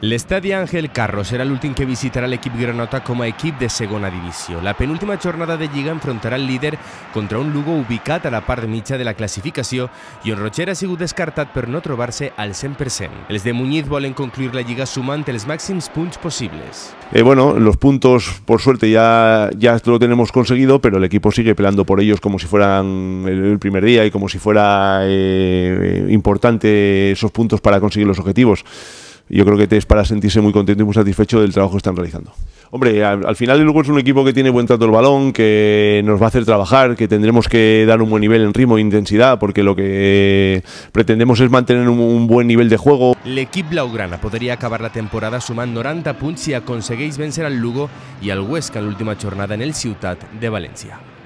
estadio Ángel Carros el último que visitará el equipo granota como equipo de segunda división La penúltima jornada de Liga enfrentará al líder contra un Lugo ubicado a la par de mitja de la clasificación y on Roger ha sigut descartat no trobar al al 100%. Els de Muñiz volen concluir la Liga sumando los máximos puntos posibles Eh, bueno, los puntos, por suerte, ya, ya lo tenemos conseguido, pero el equipo sigue pelando por ellos como si fueran el primer día y como si fuera eh, eh, importante esos puntos para conseguir los objetivos yo creo que es para sentirse muy contento y muy satisfecho del trabajo que están realizando. Hombre, al, final el Lugo es un equipo que tiene buen trato el balón, que nos va a hacer trabajar, que tendremos que dar un buen nivel en ritmo e intensidad, porque lo que pretendemos es mantener un, buen nivel de juego. El equipo blaugrana podría acabar la temporada sumando 90 puntos si vencer vencer al Lugo y al Huesca en última jornada en el Ciutat de Valencia.